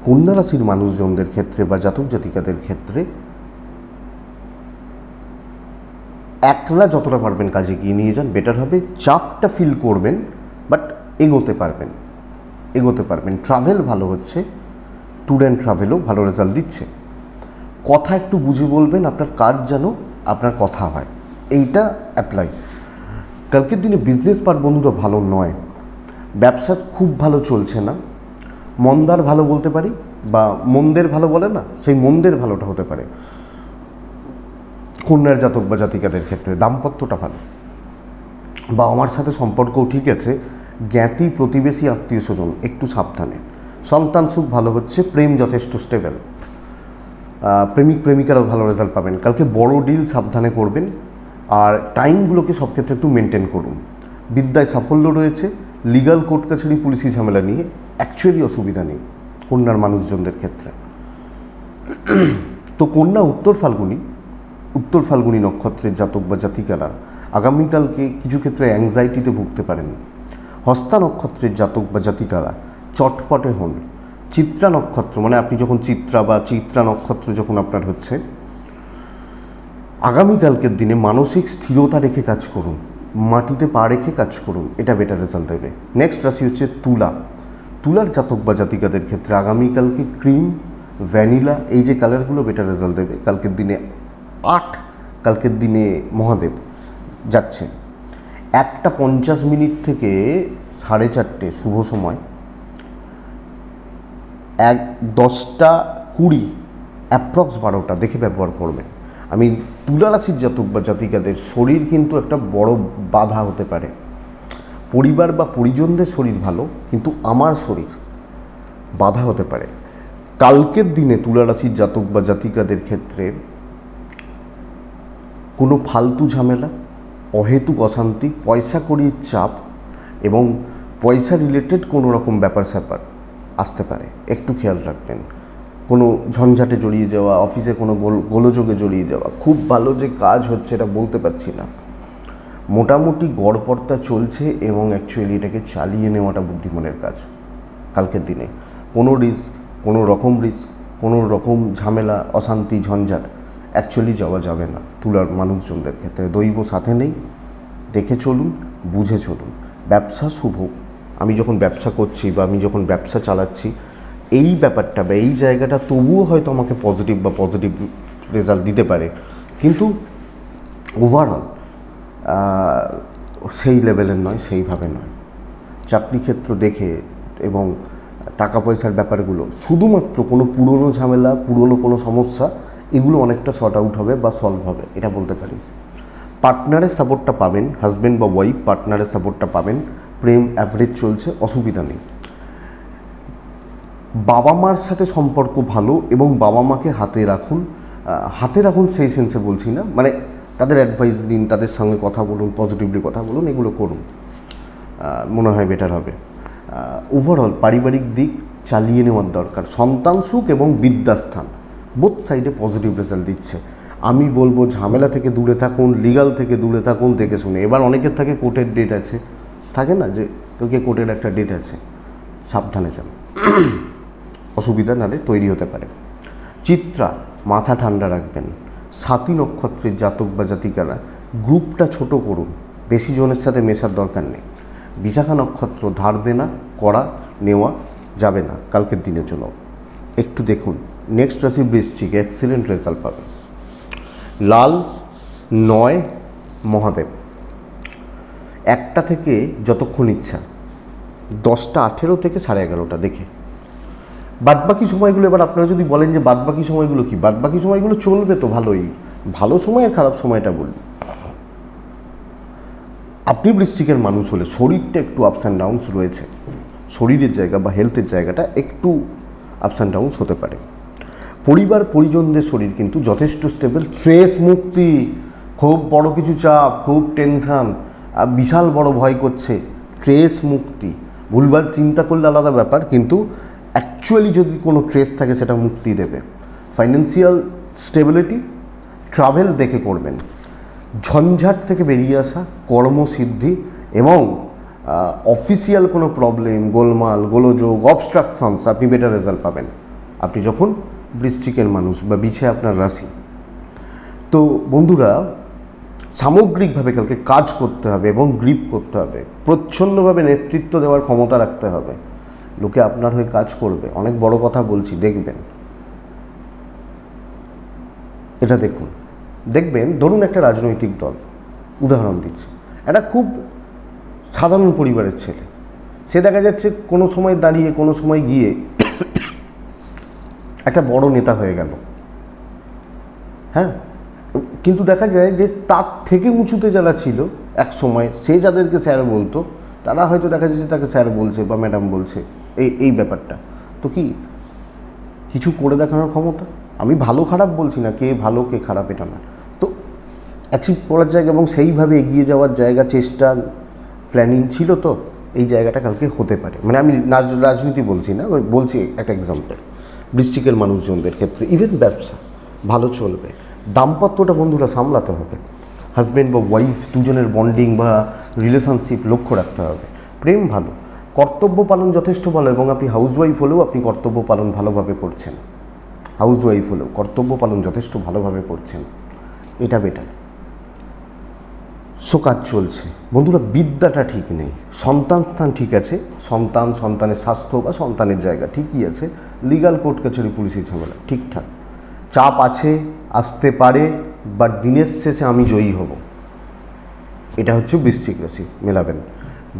Speaker 1: কন্যা রাশির মানুষজনদের ক্ষেত্রে বা জাতক জাতিকাদের ক্ষেত্রে একলা যতটা পারবেন কাজে গিয়ে নিয়ে যান বেটার হবে চাপটা ফিল করবেন বাট এগোতে পারবেন এগোতে পারবেন ট্রাভেল ভালো হচ্ছে ট্যুর অ্যান্ড ট্রাভেলও ভালো রেজাল্ট দিচ্ছে কথা একটু বুঝে বলবেন আপনার কাজ যেন আপনার কথা হয় এইটা অ্যাপ্লাই কালকের দিনে বিজনেস পার বন্ধুরা ভালো নয় ব্যবসা খুব ভালো চলছে না মন্দার ভালো বলতে পারি বা মন্দের ভালো বলে না সেই মন্দের ভালোটা হতে পারে কন্যার জাতক বা জাতিকাদের ক্ষেত্রে দাম্পত্যটা ভালো বা আমার সাথে সম্পর্কও ঠিক আছে জ্ঞাতি প্রতিবেশী আত্মীয় স্বজন একটু সাবধানে সন্তান সুখ ভালো হচ্ছে প্রেম যথেষ্ট স্টেবেল প্রেমিক প্রেমিকারও ভালো রেজাল্ট পাবেন কালকে বড় ডিল সাবধানে করবেন আর টাইমগুলোকে সব ক্ষেত্রে একটু মেনটেন করুন বিদ্যায় সাফল্য রয়েছে লিগাল কোর্ট কাছারি পুলিশি ঝামেলা নিয়ে অ্যাকচুয়ালি অসুবিধা নেই কন্যার মানুষজনদের ক্ষেত্রে তো কন্যা উত্তর ফাল্গুনি উত্তর ফাল্গুনি নক্ষত্রের জাতক বা জাতিকারা আগামীকালকে কিছু ক্ষেত্রে অ্যাংজাইটিতে ভুগতে পারেন হস্তা নক্ষত্রের জাতক বা জাতিকারা চটপটে হন চিত্রা নক্ষত্র মানে আপনি যখন চিত্রা বা চিত্রা নক্ষত্র যখন আপনার হচ্ছে আগামীকালকের দিনে মানসিক স্থিরতা রেখে কাজ করুন মাটিতে পা রেখে কাজ করুন এটা বেটার রেজাল্ট দেবে নেক্সট রাশি হচ্ছে তুলা তুলার জাতক বা জাতিকাদের ক্ষেত্রে আগামীকালকে ক্রিম ভ্যানিলা এই যে কালারগুলো বেটার রেজাল্ট দেবে কালকের দিনে আট কালকের দিনে মহাদেব যাচ্ছে একটা পঞ্চাশ মিনিট থেকে সাড়ে চারটে শুভ সময় এক দশটা কুড়ি অ্যাপ্রক্স বারোটা দেখে ব্যবহার করবেন আমি তুলারাশির জাতক বা জাতিকাদের শরীর কিন্তু একটা বড় বাধা হতে পারে পরিবার বা পরিজনদের শরীর ভালো কিন্তু আমার শরীর বাধা হতে পারে কালকের দিনে তুলারাশির জাতক বা জাতিকাদের ক্ষেত্রে কোনো ফালতু ঝামেলা অহেতুক অশান্তি পয়সা করির চাপ এবং পয়সা রিলেটেড কোনো রকম ব্যাপার স্যাপার আসতে পারে একটু খেয়াল রাখবেন কোনো ঝঞ্ঝাটে জড়িয়ে যাওয়া অফিসে কোনো গোল গোলযোগে জড়িয়ে যাওয়া খুব ভালো যে কাজ হচ্ছে এটা বলতে পারছি না মোটামুটি গড়পড়তা চলছে এবং অ্যাকচুয়ালি এটাকে চালিয়ে নেওয়াটা বুদ্ধিমানের কাজ কালকের দিনে কোনো রিস্ক কোনো রকম রিস্ক কোনো রকম ঝামেলা অশান্তি ঝঞ্ঝাট অ্যাকচুয়ালি যাওয়া যাবে না তুলার মানুষজনদের ক্ষেত্রে দৈব সাথে নেই দেখে চলুন বুঝে চলুন ব্যবসা শুভ আমি যখন ব্যবসা করছি বা আমি যখন ব্যবসা চালাচ্ছি এই ব্যাপারটা বা এই জায়গাটা তবুও হয়তো আমাকে পজিটিভ বা পজিটিভ রেজাল্ট দিতে পারে কিন্তু ওভারঅল সেই লেভেলের নয় সেইভাবে নয় চাকরি ক্ষেত্র দেখে এবং টাকা পয়সার ব্যাপারগুলো শুধুমাত্র কোনো পুরনো ঝামেলা পুরনো কোনো সমস্যা এগুলো অনেকটা শর্ট আউট হবে বা সলভ হবে এটা বলতে পারি পার্টনারের সাপোর্টটা পাবেন হাজব্যান্ড বা ওয়াইফ পার্টনারের সাপোর্টটা পাবেন প্রেম অ্যাভারেজ চলছে অসুবিধা নেই বাবা মার সাথে সম্পর্ক ভালো এবং বাবা মাকে হাতে রাখুন হাতে রাখুন সেই সেন্সে বলছি না মানে তাদের অ্যাডভাইস দিন তাদের সঙ্গে কথা বলুন পজিটিভলি কথা বলুন এগুলো করুন মনে হয় বেটার হবে ওভারঅল পারিবারিক দিক চালিয়ে নেওয়ার দরকার সন্তান সুখ এবং বিদ্যাস্থান বোথ সাইডে পজিটিভ রেজাল্ট দিচ্ছে আমি বলবো ঝামেলা থেকে দূরে থাকুন লিগাল থেকে দূরে থাকুন দেখে শুনে এবার অনেকের থাকে কোর্টের ডেট আছে থাকে না যে কালকে কোর্টের একটা ডেট আছে সাবধানে যান <clears throat> অসুবিধা নালে তৈরি হতে পারে চিত্রা মাথা ঠান্ডা রাখবেন সাতি নক্ষত্রের জাতক বা জাতিকারা গ্রুপটা ছোট করুন বেশি জনের সাথে মেশার দরকার নেই বিশাখা নক্ষত্র ধার দেনা করা নেওয়া যাবে না কালকের দিনের জন্য একটু দেখুন নেক্সট রাশি বৃশ্চিক এক্সিলেন্ট রেজাল্ট পাবেন লাল নয় মহাদেব একটা থেকে যতক্ষণ ইচ্ছা দশটা আঠেরো থেকে সাড়ে এগারোটা দেখে বাদবাকি সময়গুলো এবার আপনারা যদি বলেন যে বাদবাকি সময়গুলো কি বাদবাকি সময়গুলো চলবে তো ভালোই ভালো সময় আর খারাপ সময়টা বলুন আপনি বৃষ্টিকের মানুষ হলে শরীরটা একটু আপস অ্যান্ড ডাউনস রয়েছে শরীরের জায়গা বা হেলথের জায়গাটা একটু আপস অ্যান্ড ডাউনস হতে পারে পরিবার পরিজনদের শরীর কিন্তু যথেষ্ট স্টেবল স্ট্রেস মুক্তি খুব বড় কিছু চাপ খুব টেনশান বিশাল বড় ভয় করছে ট্রেস মুক্তি ভুলভাল চিন্তা করলে আলাদা ব্যাপার কিন্তু অ্যাকচুয়ালি যদি কোনো ট্রেস থাকে সেটা মুক্তি দেবে ফাইন্যান্সিয়াল স্টেবিলিটি ট্রাভেল দেখে করবেন ঝঞ্ঝাট থেকে বেরিয়ে আসা কর্মসিদ্ধি এবং অফিসিয়াল কোনো প্রবলেম গোলমাল গোলযোগ অবস্ট্রাকশনস আপনি বেটার রেজাল্ট পাবেন আপনি যখন বৃশ্চিকের মানুষ বা বিছে আপনার রাশি তো বন্ধুরা সামগ্রিকভাবে কালকে কাজ করতে হবে এবং গ্রিপ করতে হবে প্রচ্ছন্নভাবে নেতৃত্ব দেওয়ার ক্ষমতা রাখতে হবে লোকে আপনার হয়ে কাজ করবে অনেক বড় কথা বলছি দেখবেন এটা দেখুন দেখবেন ধরুন একটা রাজনৈতিক দল উদাহরণ দিচ্ছি একটা খুব সাধারণ পরিবারের ছেলে সে দেখা যাচ্ছে কোনো সময় দাঁড়িয়ে কোনো সময় গিয়ে <coughs> একটা বড় নেতা হয়ে গেল হ্যাঁ কিন্তু দেখা যায় যে তার থেকে উঁচুতে যারা ছিল এক সময় সে যাদেরকে স্যার বলতো তারা হয়তো দেখা যাচ্ছে তাকে স্যার বলছে বা ম্যাডাম বলছে এই এই ব্যাপারটা তো কি কিছু করে দেখানোর ক্ষমতা আমি ভালো খারাপ বলছি না কে ভালো কে খারাপ এটা না তো অ্যাচিভ করার জায়গা এবং সেইভাবে এগিয়ে যাওয়ার জায়গা চেষ্টা প্ল্যানিং ছিল তো এই জায়গাটা কালকে হতে পারে মানে আমি রাজনীতি বলছি না বলছি একটা এক্সাম্পল ডিস্ট্রিক্টের মানুষজনদের ক্ষেত্রে ইভেন ব্যবসা ভালো চলবে দাম্পত্যটা বন্ধুরা সামলাতে হবে হাজব্যান্ড বা ওয়াইফ দুজনের বন্ডিং বা রিলেশনশিপ লক্ষ্য রাখতে হবে প্রেম ভালো কর্তব্য পালন যথেষ্ট ভালো এবং আপনি হাউসওয়াইফ হলেও আপনি কর্তব্য পালন ভালোভাবে করছেন হাউসওয়াইফ হলেও কর্তব্য পালন যথেষ্ট ভালোভাবে করছেন এটা বেটার সো কাজ চলছে বন্ধুরা বিদ্যাটা ঠিক নেই সন্তান স্থান ঠিক আছে সন্তান সন্তানের স্বাস্থ্য বা সন্তানের জায়গা ঠিকই আছে লিগাল কোর্ট কাছারি পুলিশের ঝামেলা ঠিকঠাক চাপ আছে আসতে পারে বা দিনের শেষে আমি জয়ী হব এটা হচ্ছে বৃশ্চিক রাশি মেলাবেন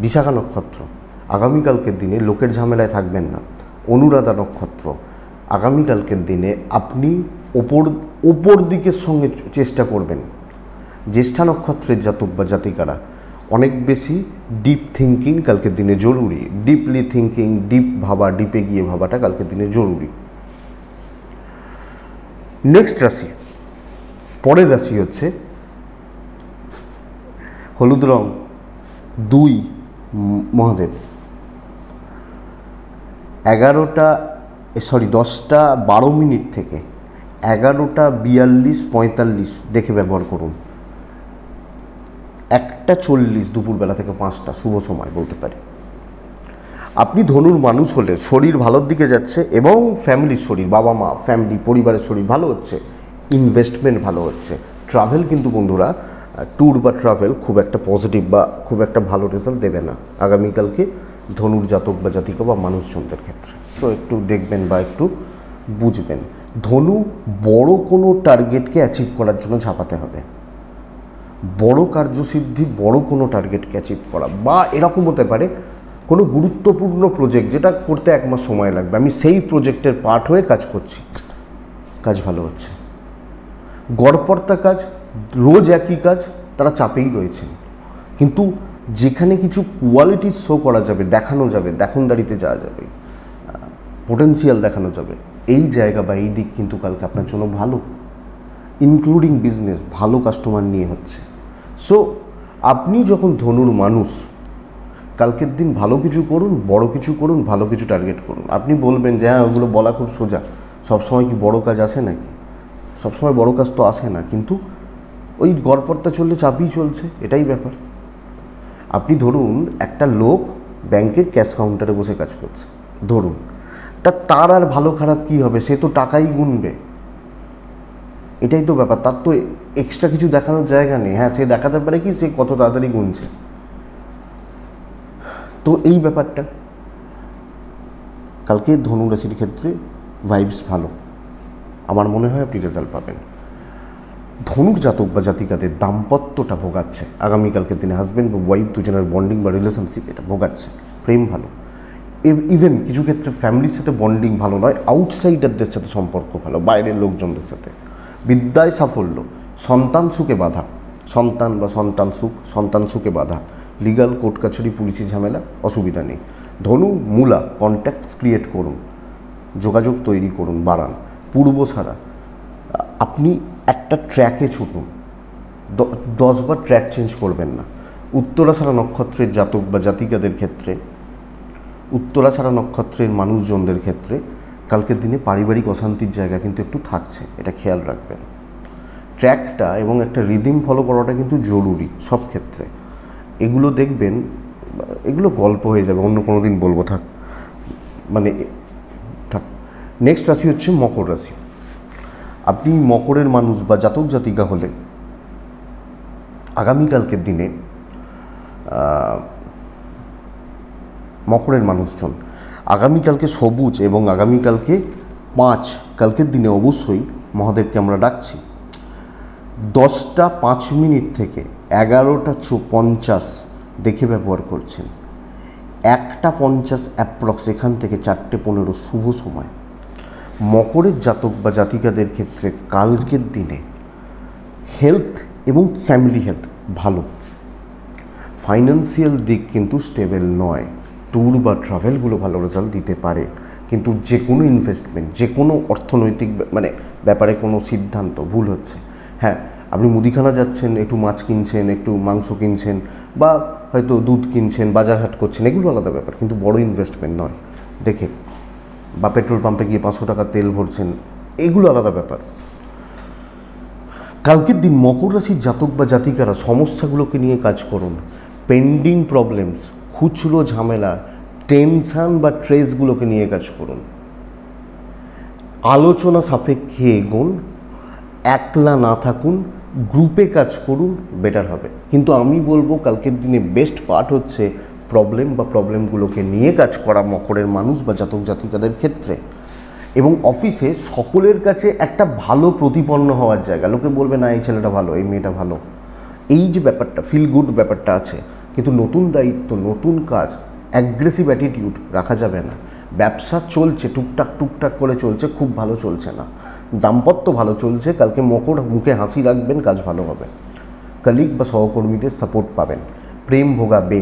Speaker 1: বিশাখা নক্ষত্র আগামীকালকের দিনে লোকের ঝামেলায় থাকবেন না অনুরাধা নক্ষত্র আগামীকালকের দিনে আপনি ওপর ওপর দিকের সঙ্গে চেষ্টা করবেন জ্যেষ্ঠা নক্ষত্রের জাতক বা জাতিকারা অনেক বেশি ডিপ থিঙ্কিং কালকের দিনে জরুরি ডিপলি থিঙ্কিং ডিপ ভাবা ডিপে গিয়ে ভাবাটা কালকের দিনে জরুরি নেক্সট রাশি পরে যাচ্ছি হচ্ছে হলুদ রং দুই মহাদেব এগারোটা সরি দশটা বারো মিনিট থেকে এগারোটা বিয়াল্লিশ পঁয়তাল্লিশ দেখে ব্যবহার করুন একটা চল্লিশ দুপুরবেলা থেকে পাঁচটা শুভ সময় বলতে পারি আপনি ধনুর মানুষ হলে শরীর ভালোর দিকে যাচ্ছে এবং ফ্যামিলির শরীর বাবা মা ফ্যামিলি পরিবারের শরীর ভালো হচ্ছে ইনভেস্টমেন্ট ভালো হচ্ছে ট্রাভেল কিন্তু বন্ধুরা ট্যুর বা ট্রাভেল খুব একটা পজিটিভ বা খুব একটা ভালো রেজাল্ট দেবে না আগামীকালকে ধনুর জাতক বা জাতিকা বা মানুষজনদের ক্ষেত্রে সো একটু দেখবেন বা একটু বুঝবেন ধনু বড় কোনো টার্গেটকে অ্যাচিভ করার জন্য ঝাঁপাতে হবে বড় কার্যসিদ্ধি বড় কোনো টার্গেটকে অ্যাচিভ করা বা এরকম হতে পারে কোনো গুরুত্বপূর্ণ প্রজেক্ট যেটা করতে এক মাস সময় লাগবে আমি সেই প্রজেক্টের পার্ট হয়ে কাজ করছি কাজ ভালো হচ্ছে গড়পর্তা কাজ রোজ একই কাজ তারা চাপেই রয়েছেন কিন্তু যেখানে কিছু কোয়ালিটি শো করা যাবে দেখানো যাবে দেখনদারিতে যাওয়া যাবে পোটেন্সিয়াল দেখানো যাবে এই জায়গা বা এই দিক কিন্তু কালকে আপনার জন্য ভালো ইনক্লুডিং বিজনেস ভালো কাস্টমার নিয়ে হচ্ছে সো আপনি যখন ধনুর মানুষ কালকের দিন ভালো কিছু করুন বড় কিছু করুন ভালো কিছু টার্গেট করুন আপনি বলবেন যে হ্যাঁ ওগুলো বলা খুব সোজা সবসময় কি বড় কাজ আছে নাকি সবসময় বড় কাজ তো আসে না কিন্তু ওই গড়পড়তা চললে চাপই চলছে এটাই ব্যাপার আপনি ধরুন একটা লোক ব্যাংকের ক্যাশ কাউন্টারে বসে কাজ করছে ধরুন তা তার আর ভালো খারাপ কি হবে সে তো টাকাই গুনবে এটাই তো ব্যাপার তার তো এক্সট্রা কিছু দেখানোর জায়গা নেই হ্যাঁ সে দেখাতে পারে কি সে কত তাড়াতাড়ি গুনছে তো এই ব্যাপারটা কালকে ধনুরাশির ক্ষেত্রে ভাইবস ভালো আমার মনে হয় আপনি রেজাল্ট পাবেন ধনুক জাতক বা জাতিকাদের দাম্পত্যটা ভোগাচ্ছে আগামীকালকের দিনে হাজব্যান্ড বা ওয়াইফ দুজনের বন্ডিং বা রিলেশনশিপ এটা ভোগাচ্ছে প্রেম ভালো ইভেন কিছু ক্ষেত্রে ফ্যামিলির সাথে বন্ডিং ভালো নয় আউটসাইডারদের সাথে সম্পর্ক ভালো বাইরের লোকজনদের সাথে বিদ্যায় সাফল্য সন্তান সুখে বাধা সন্তান বা সন্তান সুখ সন্তান সুখে বাধা লিগাল কোর্ট কাছারি পুলিশি ঝামেলা অসুবিধা নেই ধনু মূলা কন্ট্যাক্টস ক্রিয়েট করুন যোগাযোগ তৈরি করুন বাড়ান পূর্ব সারা আপনি একটা ট্র্যাকে ছুটুন দশবার ট্র্যাক চেঞ্জ করবেন না উত্তরা ছাড়া নক্ষত্রের জাতক বা জাতিকাদের ক্ষেত্রে উত্তরা ছাড়া নক্ষত্রের মানুষজনদের ক্ষেত্রে কালকের দিনে পারিবারিক অশান্তির জায়গা কিন্তু একটু থাকছে এটা খেয়াল রাখবেন ট্র্যাকটা এবং একটা রিদিম ফলো করাটা কিন্তু জরুরি সব ক্ষেত্রে এগুলো দেখবেন এগুলো গল্প হয়ে যাবে অন্য কোনো দিন বলবো থাক মানে নেক্সট রাশি হচ্ছে মকর রাশি আপনি মকরের মানুষ বা জাতক জাতিকা হলে আগামীকালকের দিনে মকরের মানুষজন আগামীকালকে সবুজ এবং আগামীকালকে পাঁচ কালকের দিনে অবশ্যই মহাদেবকে আমরা ডাকছি দশটা পাঁচ মিনিট থেকে এগারোটা চো পঞ্চাশ দেখে ব্যবহার করছেন একটা পঞ্চাশ অ্যাপ্রক্স এখান থেকে চারটে পনেরো শুভ সময় মকরের জাতক বা জাতিকাদের ক্ষেত্রে কালকের দিনে হেলথ এবং ফ্যামিলি হেলথ ভালো ফাইন্যান্সিয়াল দিক কিন্তু স্টেবল নয় ট্যুর বা ট্রাভেলগুলো ভালো রেজাল্ট দিতে পারে কিন্তু যে কোনো ইনভেস্টমেন্ট যে কোনো অর্থনৈতিক মানে ব্যাপারে কোনো সিদ্ধান্ত ভুল হচ্ছে হ্যাঁ আপনি মুদিখানা যাচ্ছেন একটু মাছ কিনছেন একটু মাংস কিনছেন বা হয়তো দুধ কিনছেন বাজার হাট করছেন এগুলো আলাদা ব্যাপার কিন্তু বড় ইনভেস্টমেন্ট নয় দেখে বা পেট্রোল পাম্পে গিয়ে পাঁচশো টাকা তেল ভরছেন এগুলো আলাদা ব্যাপার কালকের দিন মকর রাশির জাতক বা জাতিকারা সমস্যাগুলোকে নিয়ে কাজ করুন পেন্ডিং প্রবলেমস খুচরো ঝামেলা টেনশান বা ট্রেসগুলোকে নিয়ে কাজ করুন আলোচনা সাপেক্ষে এগোন একলা না থাকুন গ্রুপে কাজ করুন বেটার হবে কিন্তু আমি বলবো কালকের দিনে বেস্ট পার্ট হচ্ছে প্রবলেম বা প্রবলেমগুলোকে নিয়ে কাজ করা মকরের মানুষ বা জাতক জাতিকাদের ক্ষেত্রে এবং অফিসে সকলের কাছে একটা ভালো প্রতিপন্ন হওয়ার জায়গা লোকে বলবে না এই ছেলেটা ভালো এই মেয়েটা ভালো এই যে ব্যাপারটা ফিল গুড ব্যাপারটা আছে কিন্তু নতুন দায়িত্ব নতুন কাজ অ্যাগ্রেসিভ অ্যাটিটিউড রাখা যাবে না ব্যবসা চলছে টুকটাক টুকটাক করে চলছে খুব ভালো চলছে না দাম্পত্য ভালো চলছে কালকে মকর মুখে হাসি রাখবেন কাজ ভালো হবে কলিগ বা সহকর্মীদের সাপোর্ট পাবেন প্রেম ভোগাবে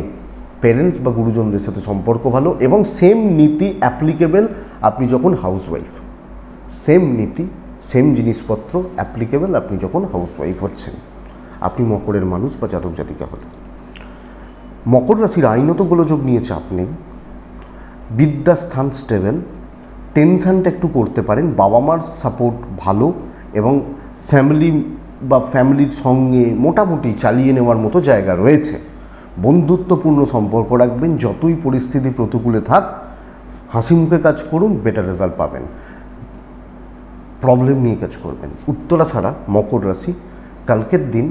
Speaker 1: প্যারেন্টস বা গুরুজনদের সাথে সম্পর্ক ভালো এবং সেম নীতি অ্যাপ্লিকেবেল আপনি যখন হাউসওয়াইফ সেম নীতি সেম জিনিসপত্র অ্যাপ্লিকেবেল আপনি যখন হাউসওয়াইফ হচ্ছেন আপনি মকরের মানুষ বা জাতক জাতিকা হলেন মকর রাশির আইনত গোলযোগ নিয়ে চাপ নেই স্থান স্টেবেল টেনশানটা একটু করতে পারেন বাবা মার সাপোর্ট ভালো এবং ফ্যামিলি বা ফ্যামিলির সঙ্গে মোটামুটি চালিয়ে নেওয়ার মতো জায়গা রয়েছে বন্ধুত্বপূর্ণ সম্পর্ক রাখবেন যতই পরিস্থিতি প্রতিকূলে থাক হাসিমুখে কাজ করুন বেটার রেজাল্ট পাবেন প্রবলেম নিয়ে কাজ করবেন উত্তরা ছাড়া মকর রাশি কালকের দিন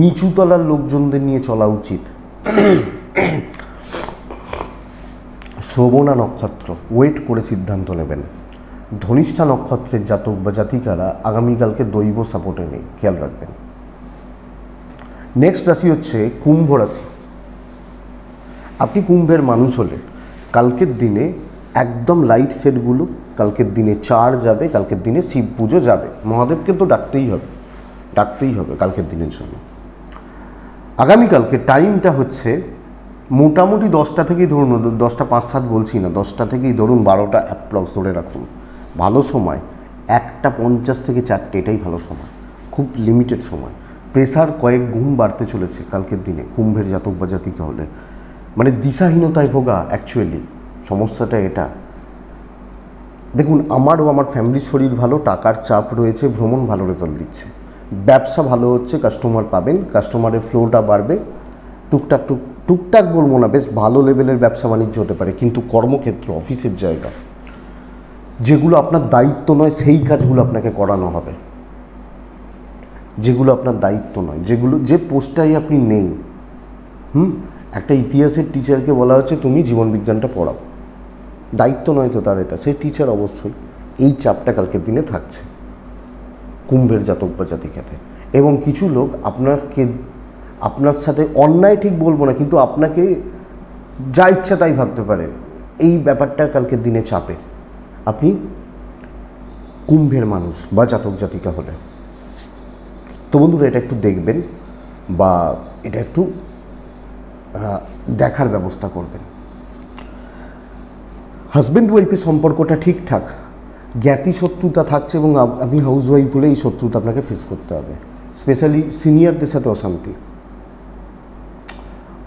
Speaker 1: নিচুতলার লোকজনদের নিয়ে চলা উচিত শ্রবণা নক্ষত্র ওয়েট করে সিদ্ধান্ত নেবেন ধনিষ্ঠা নক্ষত্রের জাতক বা জাতিকারা আগামীকালকে দৈব সাপোর্টে নেই খেয়াল রাখবেন নেক্সট রাশি হচ্ছে কুম্ভ রাশি আপনি কুম্ভের মানুষ হলে কালকের দিনে একদম লাইট সেটগুলো কালকের দিনে চার যাবে কালকের দিনে শিব পুজো যাবে মহাদেবকে তো ডাকতেই হবে ডাকতেই হবে কালকের দিনের জন্য আগামীকালকে টাইমটা হচ্ছে মোটামুটি দশটা থেকেই ধরুন দশটা পাঁচ সাত বলছি না দশটা থেকেই ধরুন বারোটা অ্যাপ্রক্স ধরে রাখুন ভালো সময় একটা পঞ্চাশ থেকে চারটে এটাই ভালো সময় খুব লিমিটেড সময় প্রেসার কয়েক গুণ বাড়তে চলেছে কালকের দিনে কুম্ভের জাতক বা জাতিকা হলে মানে দিশাহীনতায় ভোগা অ্যাকচুয়ালি সমস্যাটা এটা দেখুন আমারও আমার ফ্যামিলির শরীর ভালো টাকার চাপ রয়েছে ভ্রমণ ভালো রেজাল্ট দিচ্ছে ব্যবসা ভালো হচ্ছে কাস্টমার পাবেন কাস্টমারের ফ্লোটা বাড়বে টুকটাক টুক টুকটাক বলবো না বেশ ভালো লেভেলের ব্যবসা বাণিজ্য হতে পারে কিন্তু কর্মক্ষেত্র অফিসের জায়গা যেগুলো আপনার দায়িত্ব নয় সেই কাজগুলো আপনাকে করানো হবে যেগুলো আপনার দায়িত্ব নয় যেগুলো যে পোস্টটাই আপনি নেই হুম একটা ইতিহাসের টিচারকে বলা হচ্ছে তুমি জীবনবিজ্ঞানটা পড়াও দায়িত্ব নয় তো তার এটা সে টিচার অবশ্যই এই চাপটা কালকের দিনে থাকছে কুম্ভের জাতক বা খেতে এবং কিছু লোক আপনারকে আপনার সাথে অন্যায় ঠিক বলবো না কিন্তু আপনাকে যা ইচ্ছা তাই ভাবতে পারে এই ব্যাপারটা কালকের দিনে চাপের আপনি কুম্ভের মানুষ বা জাতক জাতিকা হলে তো বন্ধুরা এটা একটু দেখবেন বা এটা একটু দেখার ব্যবস্থা করবেন হাজব্যান্ড ওয়াইফের সম্পর্কটা ঠিকঠাক জ্ঞাতি শত্রুতা থাকছে এবং আমি হাউস ওয়াইফ বলে এই শত্রুতা আপনাকে ফেস করতে হবে স্পেশালি সিনিয়রদের সাথে অশান্তি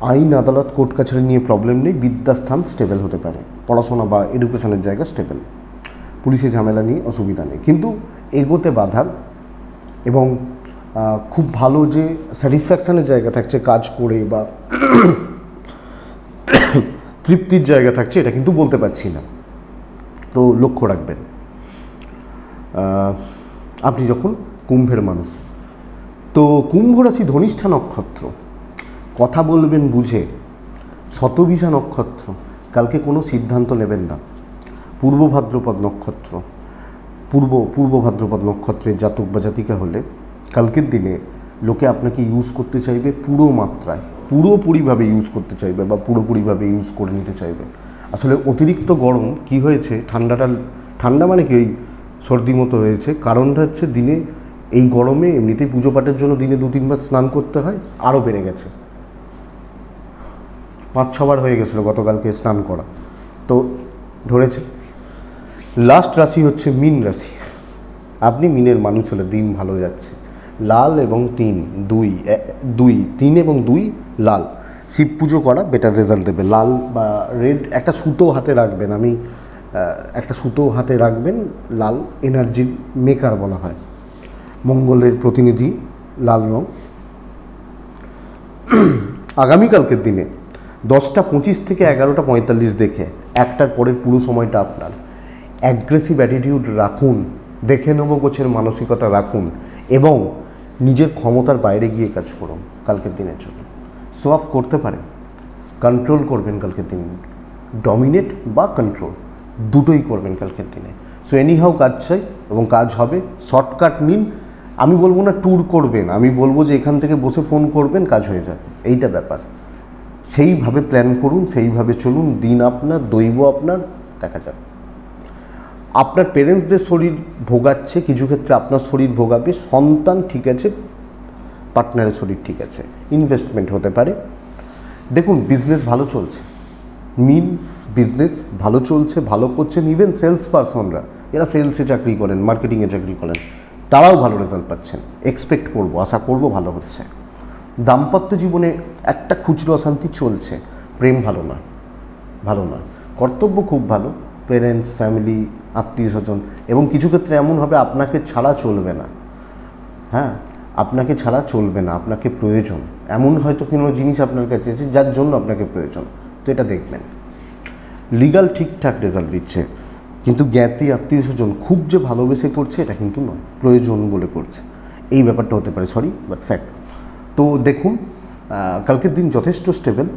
Speaker 1: আইন আদালত কোর্ট কাছারি নিয়ে প্রবলেম নেই বিদ্যাস্থান স্টেবল হতে পারে পড়াশোনা বা এডুকেশনের জায়গা স্টেবল পুলিশের ঝামেলা নিয়ে অসুবিধা নেই কিন্তু এগোতে বাধা এবং খুব ভালো যে স্যাটিসফ্যাকশানের জায়গা থাকছে কাজ করে বা তৃপ্তির জায়গা থাকছে এটা কিন্তু বলতে পারছি না তো লক্ষ্য রাখবেন আপনি যখন কুম্ভের মানুষ তো কুম্ভ রাশি ধনিষ্ঠা নক্ষত্র কথা বলবেন বুঝে শতবিষা নক্ষত্র কালকে কোনো সিদ্ধান্ত নেবেন না পূর্ব ভাদ্রপদ নক্ষত্র পূর্ব পূর্ব ভাদ্রপদ নক্ষত্রের জাতক বা জাতিকা হলে কালকের দিনে লোকে আপনাকে ইউজ করতে চাইবে পুরো মাত্রায় পুরোপুরিভাবে ইউজ করতে চাইবে বা পুরোপুরিভাবে ইউজ করে নিতে চাইবে আসলে অতিরিক্ত গরম কি হয়েছে ঠান্ডাটা ঠান্ডা মানে কি ওই সর্দি মতো হয়েছে কারণটা হচ্ছে দিনে এই গরমে এমনিতেই পুজো পাঠের জন্য দিনে দু তিনবার স্নান করতে হয় আরও বেড়ে গেছে পাঁচ ছবার হয়ে গেছিলো গতকালকে স্নান করা তো ধরেছে লাস্ট রাশি হচ্ছে মিন রাশি আপনি মিনের মানুষ হলে দিন ভালো যাচ্ছে লাল এবং তিন দুই দুই তিন এবং দুই লাল শিব পুজো করা বেটার রেজাল্ট দেবে লাল বা রেড একটা সুতো হাতে রাখবেন আমি একটা সুতো হাতে রাখবেন লাল এনার্জির মেকার বলা হয় মঙ্গলের প্রতিনিধি লাল রং আগামীকালকের দিনে দশটা পঁচিশ থেকে এগারোটা পঁয়তাল্লিশ দেখে একটার পরের পুরো সময়টা আপনার অ্যাগ্রেসিভ অ্যাটিটিউড রাখুন দেখে নেব গোছের মানসিকতা রাখুন এবং নিজের ক্ষমতার বাইরে গিয়ে কাজ করুন কালকের দিনের জন্য সোয়াফ করতে পারেন কন্ট্রোল করবেন কালকের দিন ডমিনেট বা কন্ট্রোল দুটোই করবেন কালকের দিনে সো এনিহাও কাজ চাই এবং কাজ হবে শর্টকাট নিন আমি বলবো না ট্যুর করবেন আমি বলবো যে এখান থেকে বসে ফোন করবেন কাজ হয়ে যাবে এইটা ব্যাপার সেইভাবে প্ল্যান করুন সেইভাবে চলুন দিন আপনার দৈব আপনার দেখা যাবে আপনার পেরেন্টসদের শরীর ভোগাচ্ছে কিছু ক্ষেত্রে আপনার শরীর ভোগাবে সন্তান ঠিক আছে পার্টনারের শরীর ঠিক আছে ইনভেস্টমেন্ট হতে পারে দেখুন বিজনেস ভালো চলছে মিন বিজনেস ভালো চলছে ভালো করছেন ইভেন সেলস পারসনরা যারা সেলসে চাকরি করেন মার্কেটিংয়ে চাকরি করেন তারাও ভালো রেজাল্ট পাচ্ছেন এক্সপেক্ট করবো আশা করব ভালো হচ্ছে দাম্পত্য জীবনে একটা খুচরো অশান্তি চলছে প্রেম ভালো না ভালো না কর্তব্য খুব ভালো পেরেন্টস ফ্যামিলি আত্মীয় স্বজন এবং কিছু ক্ষেত্রে এমন হবে আপনাকে ছাড়া চলবে না হ্যাঁ আপনাকে ছাড়া চলবে না আপনাকে প্রয়োজন এমন হয়তো কোনো জিনিস আপনার কাছে আছে যার জন্য আপনাকে প্রয়োজন তো এটা দেখবেন লিগাল ঠিকঠাক রেজাল্ট দিচ্ছে কিন্তু জ্ঞাতি আত্মীয় স্বজন খুব যে ভালোবেসে করছে এটা কিন্তু নয় প্রয়োজন বলে করছে এই ব্যাপারটা হতে পারে সরি বাট ফ্যাক্ট তো দেখুন কালকের দিন যথেষ্ট স্টেবেল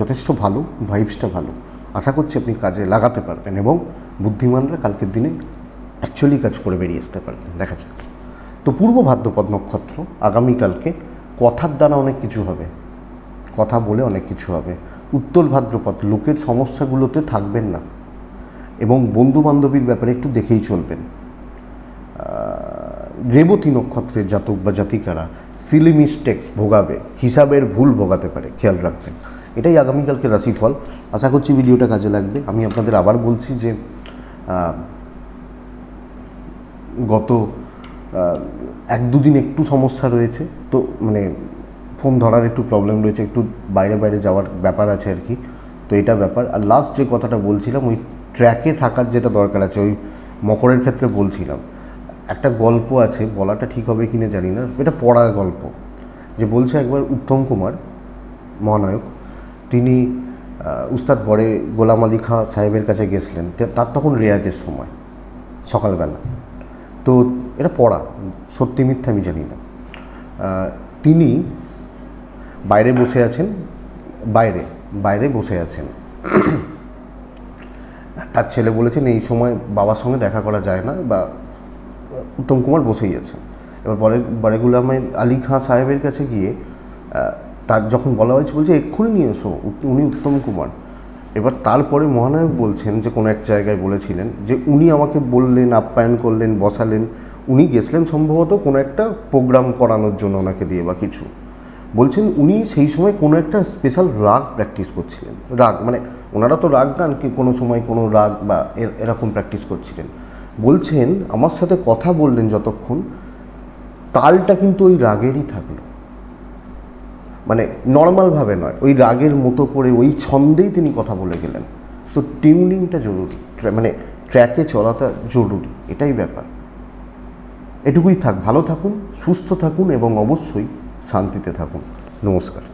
Speaker 1: যথেষ্ট ভালো ভাইবসটা ভালো আশা করছি আপনি কাজে লাগাতে পারবেন এবং বুদ্ধিমানরা কালকের দিনে অ্যাকচুয়ালি কাজ করে বেরিয়ে আসতে পারবেন দেখা যাক তো পূর্ব ভাদ্রপদ নক্ষত্র আগামীকালকে কথার দ্বারা অনেক কিছু হবে কথা বলে অনেক কিছু হবে উত্তর ভাদ্রপদ লোকের সমস্যাগুলোতে থাকবেন না এবং বন্ধু বান্ধবীর ব্যাপারে একটু দেখেই চলবেন রেবতী নক্ষত্রের জাতক বা জাতিকারা সিলি মিস্টেক্স ভোগাবে হিসাবের ভুল ভোগাতে পারে খেয়াল রাখবেন এটাই আগামীকালকে রাশিফল আশা করছি ভিডিওটা কাজে লাগবে আমি আপনাদের আবার বলছি যে গত এক দুদিন একটু সমস্যা রয়েছে তো মানে ফোন ধরার একটু প্রবলেম রয়েছে একটু বাইরে বাইরে যাওয়ার ব্যাপার আছে আর কি তো এটা ব্যাপার আর লাস্ট যে কথাটা বলছিলাম ওই ট্র্যাকে থাকার যেটা দরকার আছে ওই মকরের ক্ষেত্রে বলছিলাম একটা গল্প আছে বলাটা ঠিক হবে কি না জানি না এটা পড়ার গল্প যে বলছে একবার উত্তম কুমার মহানায়ক তিনি উস্তাদ বড়ে গোলাম আলী খাঁ সাহেবের কাছে গেছিলেন তার তখন রেয়াজের সময় সকালবেলা তো এটা পড়া সত্যি মিথ্যা আমি জানি না তিনি বাইরে বসে আছেন বাইরে বাইরে বসে আছেন <clears throat> তার ছেলে বলেছেন এই সময় বাবার সঙ্গে দেখা করা যায় না বা উত্তম কুমার বসেই আছেন এবার বড়ে বড়ে গুলামে আলী খাঁ সাহেবের কাছে গিয়ে তার যখন বলা হয়েছে বলছে এক্ষুনি নিয়ে এসো উনি উত্তম কুমার এবার তারপরে মহানায়ক বলছেন যে কোনো এক জায়গায় বলেছিলেন যে উনি আমাকে বললেন আপ্যায়ন করলেন বসালেন উনি গেছিলেন সম্ভবত কোনো একটা প্রোগ্রাম করানোর জন্য ওনাকে দিয়ে বা কিছু বলছেন উনি সেই সময় কোনো একটা স্পেশাল রাগ প্র্যাকটিস করছিলেন রাগ মানে ওনারা তো রাগ গান কি কোনো সময় কোনো রাগ বা এরকম প্র্যাকটিস করছিলেন বলছেন আমার সাথে কথা বললেন যতক্ষণ তালটা কিন্তু ওই রাগেরই থাকলো মানে নর্মালভাবে নয় ওই রাগের মতো করে ওই ছন্দেই তিনি কথা বলে গেলেন তো টিউনিংটা জরুরি মানে ট্র্যাকে চলাটা জরুরি এটাই ব্যাপার এটুকুই থাক ভালো থাকুন সুস্থ থাকুন এবং অবশ্যই শান্তিতে থাকুন নমস্কার